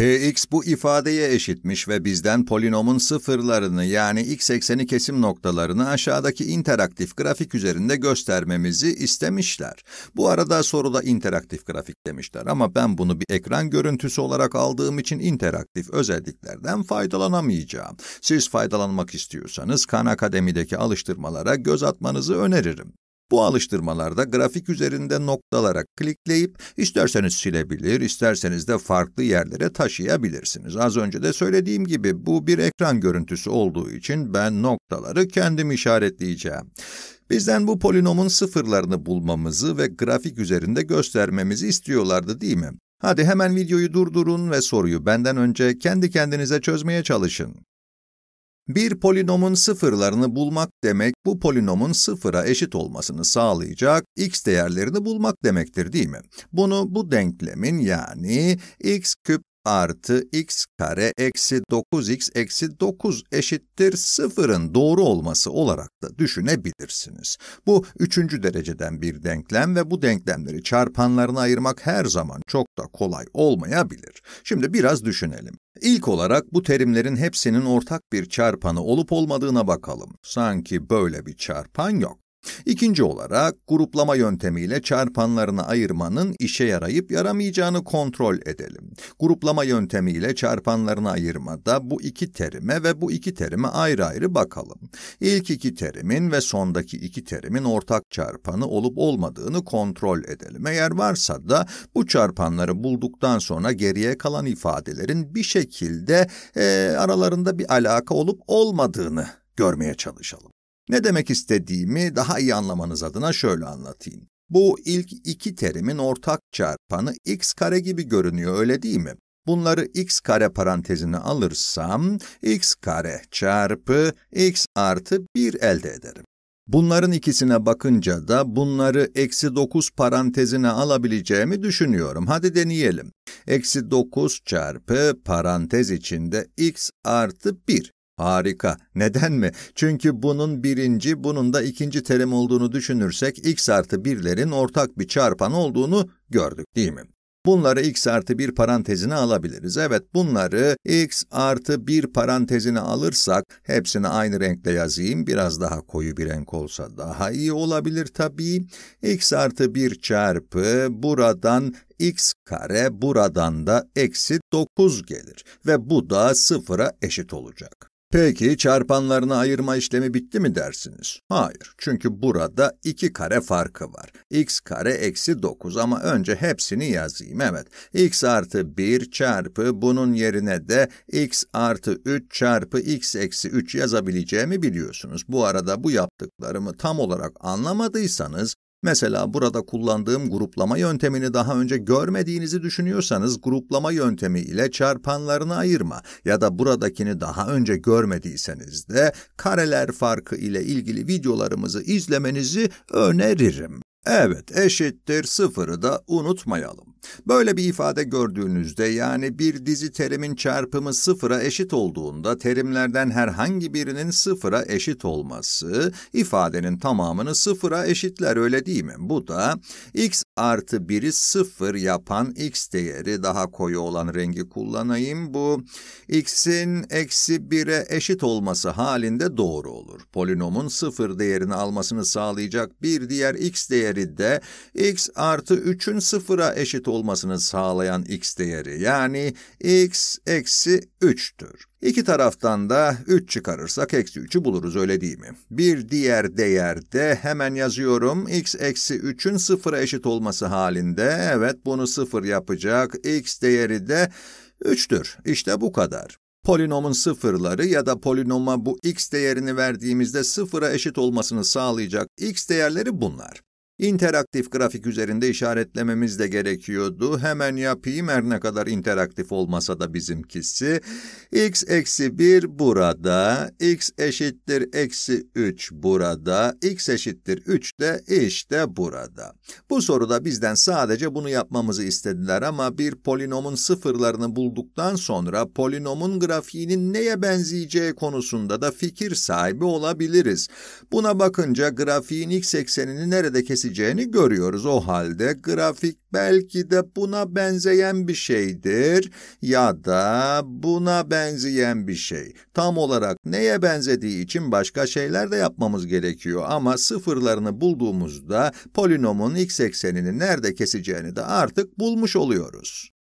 Px bu ifadeye eşitmiş ve bizden polinomun sıfırlarını yani x ekseni kesim noktalarını aşağıdaki interaktif grafik üzerinde göstermemizi istemişler. Bu arada soruda interaktif grafik demişler ama ben bunu bir ekran görüntüsü olarak aldığım için interaktif özelliklerden faydalanamayacağım. Siz faydalanmak istiyorsanız Khan Akademi'deki alıştırmalara göz atmanızı öneririm. Bu alıştırmalarda grafik üzerinde noktalara klikleyip isterseniz silebilir, isterseniz de farklı yerlere taşıyabilirsiniz. Az önce de söylediğim gibi bu bir ekran görüntüsü olduğu için ben noktaları kendim işaretleyeceğim. Bizden bu polinomun sıfırlarını bulmamızı ve grafik üzerinde göstermemizi istiyorlardı değil mi? Hadi hemen videoyu durdurun ve soruyu benden önce kendi kendinize çözmeye çalışın. Bir polinomun sıfırlarını bulmak demek, bu polinomun sıfıra eşit olmasını sağlayacak x değerlerini bulmak demektir değil mi? Bunu bu denklemin yani x küp artı x kare eksi 9x eksi 9 eşittir 0'ın doğru olması olarak da düşünebilirsiniz. Bu üçüncü dereceden bir denklem ve bu denklemleri çarpanlarına ayırmak her zaman çok da kolay olmayabilir. Şimdi biraz düşünelim. İlk olarak bu terimlerin hepsinin ortak bir çarpanı olup olmadığına bakalım. Sanki böyle bir çarpan yok. İkinci olarak, gruplama yöntemiyle çarpanlarını ayırmanın işe yarayıp yaramayacağını kontrol edelim. Gruplama yöntemiyle çarpanlarını ayırmada bu iki terime ve bu iki terime ayrı ayrı bakalım. İlk iki terimin ve sondaki iki terimin ortak çarpanı olup olmadığını kontrol edelim. Eğer varsa da bu çarpanları bulduktan sonra geriye kalan ifadelerin bir şekilde e, aralarında bir alaka olup olmadığını görmeye çalışalım. Ne demek istediğimi daha iyi anlamanız adına şöyle anlatayım. Bu ilk iki terimin ortak çarpanı x kare gibi görünüyor öyle değil mi? Bunları x kare parantezine alırsam x kare çarpı x artı 1 elde ederim. Bunların ikisine bakınca da bunları eksi 9 parantezine alabileceğimi düşünüyorum. Hadi deneyelim. Eksi 9 çarpı parantez içinde x artı 1. Harika. Neden mi? Çünkü bunun birinci, bunun da ikinci terim olduğunu düşünürsek x artı birlerin ortak bir çarpan olduğunu gördük değil mi? Bunları x artı 1 parantezine alabiliriz. Evet bunları x artı 1 parantezine alırsak hepsini aynı renkle yazayım. Biraz daha koyu bir renk olsa daha iyi olabilir tabii. x artı 1 çarpı buradan x kare buradan da eksi 9 gelir ve bu da sıfıra eşit olacak. Peki çarpanlarını ayırma işlemi bitti mi dersiniz? Hayır, çünkü burada iki kare farkı var. x kare eksi 9 ama önce hepsini yazayım, evet. x artı 1 çarpı bunun yerine de x artı 3 çarpı x eksi 3 yazabileceğimi biliyorsunuz. Bu arada bu yaptıklarımı tam olarak anlamadıysanız, Mesela burada kullandığım gruplama yöntemini daha önce görmediğinizi düşünüyorsanız gruplama yöntemi ile çarpanlarını ayırma ya da buradakini daha önce görmediyseniz de kareler farkı ile ilgili videolarımızı izlemenizi öneririm. Evet, eşittir sıfırı da unutmayalım. Böyle bir ifade gördüğünüzde yani bir dizi terimin çarpımı sıfıra eşit olduğunda terimlerden herhangi birinin sıfıra eşit olması ifadenin tamamını sıfıra eşitler öyle değil mi? Bu da x artı 1'i 0 yapan x değeri daha koyu olan rengi kullanayım. Bu x'in eksi 1'e eşit olması halinde doğru olur. Polinomun 0 değerini almasını sağlayacak bir diğer x değeri de x artı 3'ün 0'a eşit olmasını sağlayan x değeri yani x eksi 3'tür. İki taraftan da 3 çıkarırsak eksi 3'ü buluruz öyle değil mi? Bir diğer değer de hemen yazıyorum x eksi 3'ün 0'a eşit olması olması halinde evet bunu sıfır yapacak, x değeri de 3'tür. İşte bu kadar. Polinomun sıfırları ya da polinoma bu x değerini verdiğimizde sıfıra eşit olmasını sağlayacak x değerleri bunlar interaktif grafik üzerinde işaretlememiz de gerekiyordu. Hemen yapayım her ne kadar interaktif olmasa da bizimkisi. x eksi 1 burada, x eşittir eksi 3 burada, x eşittir 3 de işte burada. Bu soruda bizden sadece bunu yapmamızı istediler ama bir polinomun sıfırlarını bulduktan sonra polinomun grafiğinin neye benzeyeceği konusunda da fikir sahibi olabiliriz. Buna bakınca grafiğin x eksenini nerede keseceğiz? keseceğini görüyoruz. O halde grafik belki de buna benzeyen bir şeydir ya da buna benzeyen bir şey. Tam olarak neye benzediği için başka şeyler de yapmamız gerekiyor ama sıfırlarını bulduğumuzda polinomun x eksenini nerede keseceğini de artık bulmuş oluyoruz.